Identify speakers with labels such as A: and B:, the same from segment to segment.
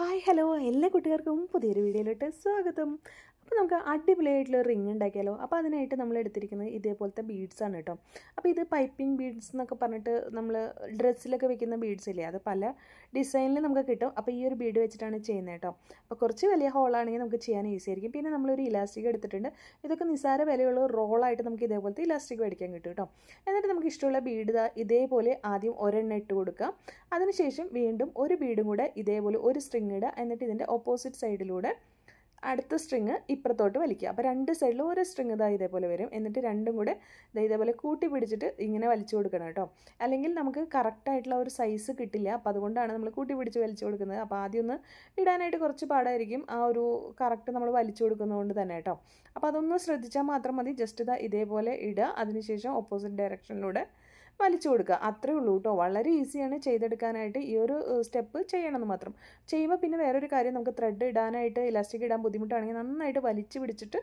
A: hi hello എല്ലാ കുട്ടികൾക്കും പുതിയൊരു വീഡിയോയിലോട്ട് സ്വാഗതം അപ്പോൾ നമുക്ക് അടിപൊളിയായിട്ടുള്ള റിങ് ഉണ്ടാക്കിയാലോ അപ്പോൾ അതിനായിട്ട് നമ്മൾ എടുത്തിരിക്കുന്നത് ഇതേപോലത്തെ ബീഡ്സ് ആണ് കേട്ടോ അപ്പോൾ ഇത് പൈപ്പിംഗ് ബീഡ്സ് എന്നൊക്കെ പറഞ്ഞിട്ട് നമ്മൾ ഡ്രസ്സിലൊക്കെ വെക്കുന്ന ബീഡ്സ് ഇല്ലേ അത് പല ഡിസൈനിൽ നമുക്ക് കിട്ടും അപ്പോൾ ഈ ഒരു ബീഡ് വെച്ചിട്ടാണ് ചെയ്യുന്നത് കേട്ടോ അപ്പോൾ കുറച്ച് വലിയ ഹോളാണെങ്കിൽ നമുക്ക് ചെയ്യാൻ ഈസി ആയിരിക്കും പിന്നെ നമ്മളൊരു ഇലാസ്റ്റിക് എടുത്തിട്ടുണ്ട് ഇതൊക്കെ നിസാര വിലയുള്ള റോളായിട്ട് നമുക്ക് ഇതേപോലത്തെ ഇലാസ്റ്റിക് മേടിക്കാൻ കിട്ടും കേട്ടോ എന്നിട്ട് നമുക്ക് ഇഷ്ടമുള്ള ബീഡ് ഇതേപോലെ ആദ്യം ഒരെണ്ണം ഇട്ട് കൊടുക്കാം അതിനുശേഷം വീണ്ടും ഒരു ബീഡും കൂടെ ഇതേപോലെ ഒരു സ്ട്രിങ് ഇടുക എന്നിട്ട് ഇതിൻ്റെ ഓപ്പോസിറ്റ് സൈഡിലൂടെ അടുത്ത സ്ട്രിങ് ഇപ്പുറത്തോട്ട് വലിക്കുക അപ്പോൾ രണ്ട് സൈഡിൽ ഒരു സ്ട്രിങ് ഇതാ ഇതേപോലെ വരും എന്നിട്ട് രണ്ടും കൂടെ ഇതാ ഇതേപോലെ കൂട്ടി പിടിച്ചിട്ട് ഇങ്ങനെ വലിച്ചു കൊടുക്കണം കേട്ടോ അല്ലെങ്കിൽ നമുക്ക് കറക്റ്റായിട്ടുള്ള ഒരു സൈസ് കിട്ടില്ല അപ്പോൾ അതുകൊണ്ടാണ് നമ്മൾ കൂട്ടി പിടിച്ച് വലിച്ചു കൊടുക്കുന്നത് അപ്പോൾ ആദ്യം ഒന്ന് ഇടാനായിട്ട് കുറച്ച് പാടായിരിക്കും ആ ഒരു കറക്റ്റ് നമ്മൾ വലിച്ചു കൊടുക്കുന്നതുകൊണ്ട് തന്നെ കേട്ടോ അപ്പോൾ അതൊന്ന് ശ്രദ്ധിച്ചാൽ മാത്രം മതി ജസ്റ്റ് ഇതാ ഇതേപോലെ ഇടുക അതിനുശേഷം ഓപ്പോസിറ്റ് ഡയറക്ഷനിലൂടെ വലിച്ചു കൊടുക്കുക അത്രേ ഉള്ളൂ കേട്ടോ വളരെ ഈസിയാണ് ചെയ്തെടുക്കാനായിട്ട് ഈ ഒരു സ്റ്റെപ്പ് ചെയ്യണമെന്ന് മാത്രം ചെയ്യുമ്പോൾ പിന്നെ വേറൊരു കാര്യം നമുക്ക് ത്രെഡ് ഇടാനായിട്ട് ഇലാസ്റ്റിക് ഇടാൻ ബുദ്ധിമുട്ടാണെങ്കിൽ നന്നായിട്ട് വലിച്ചു പിടിച്ചിട്ട്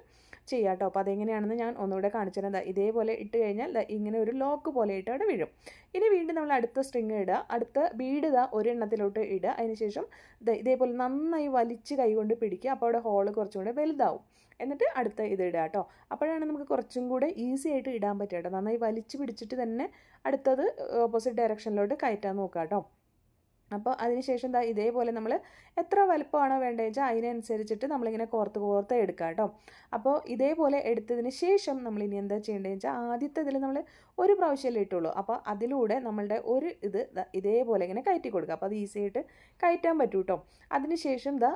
A: ചെയ്യാം കേട്ടോ അപ്പോൾ അതെങ്ങനെയാണെന്ന് ഞാൻ ഒന്നുകൂടെ കാണിച്ചു തരാം ഇതേപോലെ ഇട്ട് കഴിഞ്ഞാൽ ഇങ്ങനെ ഒരു ലോക്ക് പോലെ ഇട്ട് അവിടെ വീഴും ഇനി വീണ്ടും നമ്മൾ അടുത്ത സ്ട്രിങ് ഇടുക അടുത്ത ബീഡ് ഒരെണ്ണത്തിലോട്ട് ഇടുക അതിനുശേഷം ഇതേപോലെ നന്നായി വലിച്ച് കൈകൊണ്ട് പിടിക്കുക അപ്പോൾ അവിടെ ഹോള് കുറച്ചും കൂടെ വലുതാവും എന്നിട്ട് അടുത്ത ഇത് ഇടുക കേട്ടോ അപ്പോഴാണ് നമുക്ക് കുറച്ചും കൂടെ ഈസി ആയിട്ട് ഇടാൻ പറ്റുക കേട്ടോ നന്നായി വലിച്ച് പിടിച്ചിട്ട് തന്നെ അടുത്തത് ഓപ്പോസിറ്റ് ഡയറക്ഷനിലോട്ട് കയറ്റാൻ നോക്കുക കേട്ടോ അപ്പോൾ അതിനുശേഷം ദാ ഇതേപോലെ നമ്മൾ എത്ര വലുപ്പമാണോ വേണ്ടതെന്ന് വെച്ചാൽ അതിനനുസരിച്ചിട്ട് നമ്മളിങ്ങനെ കോർത്ത് കോർത്ത് എടുക്കുക കേട്ടോ അപ്പോൾ ഇതേപോലെ എടുത്തതിന് ശേഷം നമ്മൾ ഇനി എന്താ ചെയ്യേണ്ടതെന്ന് വെച്ചാൽ ഇതിൽ നമ്മൾ ഒരു പ്രാവശ്യമല്ലേ ഇട്ടുള്ളൂ അപ്പോൾ അതിലൂടെ നമ്മളുടെ ഒരു ഇത് ഇതേപോലെ ഇങ്ങനെ കയറ്റി കൊടുക്കുക അപ്പോൾ അത് ഈസി ആയിട്ട് കയറ്റാൻ പറ്റും കേട്ടോ അതിനുശേഷം ദാ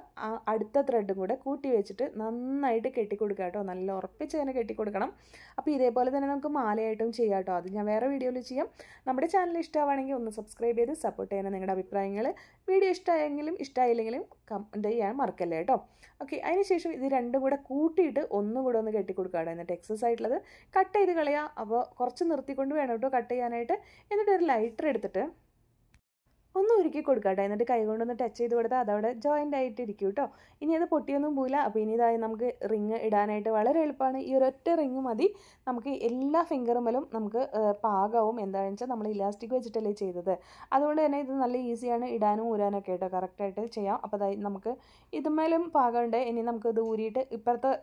A: അടുത്ത ത്രെഡും കൂടെ കൂട്ടി വെച്ചിട്ട് നന്നായിട്ട് കെട്ടിക്കൊടുക്കുക കേട്ടോ നല്ല ഉറപ്പിച്ച് തന്നെ കെട്ടിക്കൊടുക്കണം അപ്പോൾ ഇതേപോലെ തന്നെ നമുക്ക് മാലയായിട്ടും ചെയ്യാം കേട്ടോ അത് ഞാൻ വേറെ വീഡിയോയിൽ ചെയ്യാം നമ്മുടെ ചാനൽ ഇഷ്ടമാണെങ്കിൽ ഒന്ന് സബ്സ്ക്രൈബ് ചെയ്ത് സപ്പോർട്ട് ചെയ്യാൻ നിങ്ങളുടെ അഭിപ്രായം അഭിപ്രായങ്ങൾ വീഡിയോ ഇഷ്ടമായെങ്കിലും ഇഷ്ടമായില്ലെങ്കിലും കം ചെയ്യാൻ മറക്കല്ലേ കേട്ടോ ഓക്കെ അതിനുശേഷം ഇത് രണ്ടും കൂടെ കൂട്ടിയിട്ട് ഒന്നും കൂടെ ഒന്ന് കെട്ടിക്കൊടുക്കുകയാണ് എന്നിട്ട് എക്സസ് ആയിട്ടുള്ളത് കട്ട് ചെയ്ത് കളയുക അപ്പോൾ കുറച്ച് നിർത്തിക്കൊണ്ട് വേണം കേട്ടോ കട്ട് ചെയ്യാനായിട്ട് എന്നിട്ട് ഒരു ലൈറ്റർ എടുത്തിട്ട് ഒന്ന് ഉരുക്കി കൊടുക്കുക കേട്ടോ എന്നിട്ട് കൊണ്ടൊന്ന് ടച്ച് ചെയ്ത് കൊടുത്താൽ അതവിടെ ജോയിൻ്റ് ആയിട്ട് ഇരിക്കും കേട്ടോ ഇനി അത് പൊട്ടിയൊന്നും പോയില്ല അപ്പോൾ ഇനി ഇതായി നമുക്ക് റിങ് ഇടാനായിട്ട് വളരെ എളുപ്പമാണ് ഈ ഒരൊറ്റ റിങ് മതി നമുക്ക് എല്ലാ ഫിംഗറുമലും നമുക്ക് പാകവും എന്താണെന്ന് വെച്ചാൽ നമ്മൾ ഇലാസ്റ്റിക് വെച്ചിട്ടല്ലേ ചെയ്തത് അതുകൊണ്ട് തന്നെ ഇത് നല്ല ഈസിയാണ് ഇടാനും ഊരാനൊക്കെ കേട്ടോ കറക്റ്റായിട്ട് ചെയ്യാം അപ്പോൾ അതായത് നമുക്ക് ഇതുമേലും പാകമുണ്ട് ഇനി നമുക്കിത് ഊരിയിട്ട് ഇപ്പുറത്തെ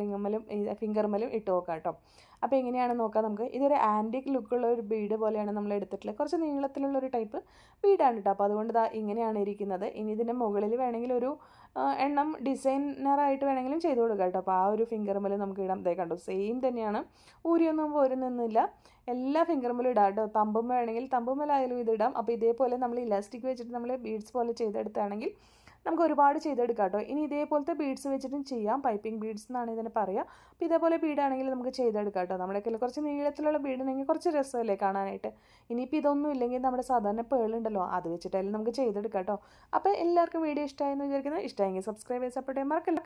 A: റിങ്ങുമലും ഫിംഗറുമലും ഇട്ട് നോക്കാം കേട്ടോ അപ്പോൾ എങ്ങനെയാണെന്ന് നോക്കാം നമുക്ക് ഇതൊരു ആൻറ്റിക് ലുക്കുള്ള ഒരു ബീഡ് പോലെയാണ് നമ്മൾ എടുത്തിട്ടുള്ളത് കുറച്ച് നീളത്തിലുള്ള ഒരു ടൈപ്പ് ബീഡാണ് കേട്ടോ അപ്പോൾ അതുകൊണ്ട് ഇതാ ഇങ്ങനെയാണ് ഇരിക്കുന്നത് ഇനി ഇതിൻ്റെ മുകളിൽ വേണമെങ്കിൽ ഒരു എണ്ണം ഡിസൈനറായിട്ട് വേണമെങ്കിലും ചെയ്ത് കൊടുക്കാം കേട്ടോ അപ്പോൾ ആ ഒരു ഫിംഗർ മുല നമുക്ക് ഇടാം ഇതേ കണ്ടു സെയിം തന്നെയാണ് ഊരിയൊന്നും പോരും നിന്നില്ല എല്ലാ ഫിംഗർ മുലും ഇടാം കേട്ടോ തമ്പും വേണമെങ്കിൽ തമ്പുമേലായാലും ഇതിടാം അപ്പോൾ ഇതേപോലെ നമ്മൾ ഇലാസ്റ്റിക് വെച്ചിട്ട് നമ്മൾ ബീഡ്സ് പോലെ ചെയ്തെടുത്താണെങ്കിൽ നമുക്ക് ഒരുപാട് ചെയ്തെടുക്കാം കേട്ടോ ഇനി ഇതേപോലത്തെ ബീഡ്സ് വെച്ചിട്ടും ചെയ്യാം പൈപ്പിംഗ് ബീഡ്സ് എന്നാണ് ഇതിന് പറയുക അപ്പോൾ ഇതേപോലെ ബീഡാണെങ്കിൽ നമുക്ക് ചെയ്തെടുക്കാം കേട്ടോ നമ്മുടെ കയ്യിൽ കുറച്ച് നീളത്തിലുള്ള ബീഡുണ്ടെങ്കിൽ കുറച്ച് രസമല്ലേ കാണാനായിട്ട് ഇനിയിപ്പോൾ ഇതൊന്നും ഇല്ലെങ്കിൽ നമ്മുടെ സാധാരണ പേളുണ്ടല്ലോ അത് വെച്ചിട്ടായാലും നമുക്ക് ചെയ്തെടുക്കാം കേട്ടോ അപ്പോൾ എല്ലാവർക്കും വീഡിയോ ഇഷ്ടമായെന്ന് വിചാരിക്കുന്നത് ഇഷ്ടമായെങ്കിൽ സബ്സ്ക്രൈബ് ചെയ്ത് സപ്പോർട്ട് ചെയ്യാൻ മറക്കില്ല